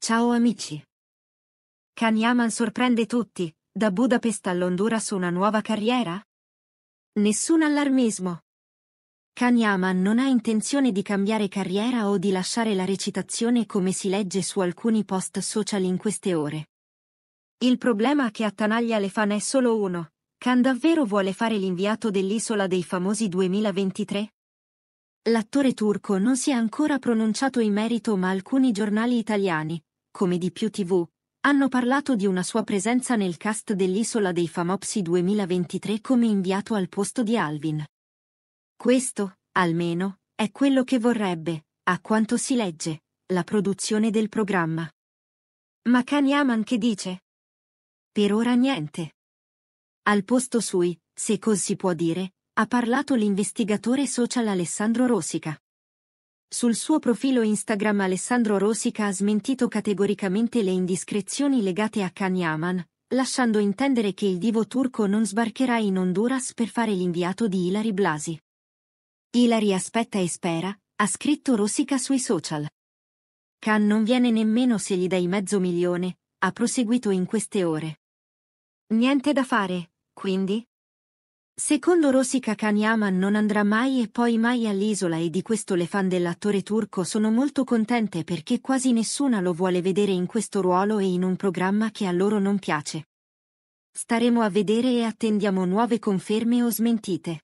Ciao amici! Kanyaman sorprende tutti, da Budapest all'Honduras su una nuova carriera? Nessun allarmismo! Kanyaman non ha intenzione di cambiare carriera o di lasciare la recitazione come si legge su alcuni post social in queste ore. Il problema che attanaglia le fan è solo uno. Khan davvero vuole fare l'inviato dell'Isola dei Famosi 2023? L'attore turco non si è ancora pronunciato in merito ma alcuni giornali italiani, come di più TV, hanno parlato di una sua presenza nel cast dell'Isola dei Famopsi 2023 come inviato al posto di Alvin. Questo, almeno, è quello che vorrebbe, a quanto si legge, la produzione del programma. Ma Kanyaman che dice? Per ora niente. Al posto sui, se così può dire, ha parlato l'investigatore social Alessandro Rosica. Sul suo profilo Instagram Alessandro Rosica ha smentito categoricamente le indiscrezioni legate a Kanyaman, lasciando intendere che il divo turco non sbarcherà in Honduras per fare l'inviato di Ilari Blasi. Ilari aspetta e spera, ha scritto Rosica sui social. Khan non viene nemmeno se gli dai mezzo milione, ha proseguito in queste ore. Niente da fare, quindi, Secondo Rossi Kakaniaman non andrà mai e poi mai all'isola e di questo le fan dell'attore turco sono molto contente perché quasi nessuna lo vuole vedere in questo ruolo e in un programma che a loro non piace. Staremo a vedere e attendiamo nuove conferme o smentite.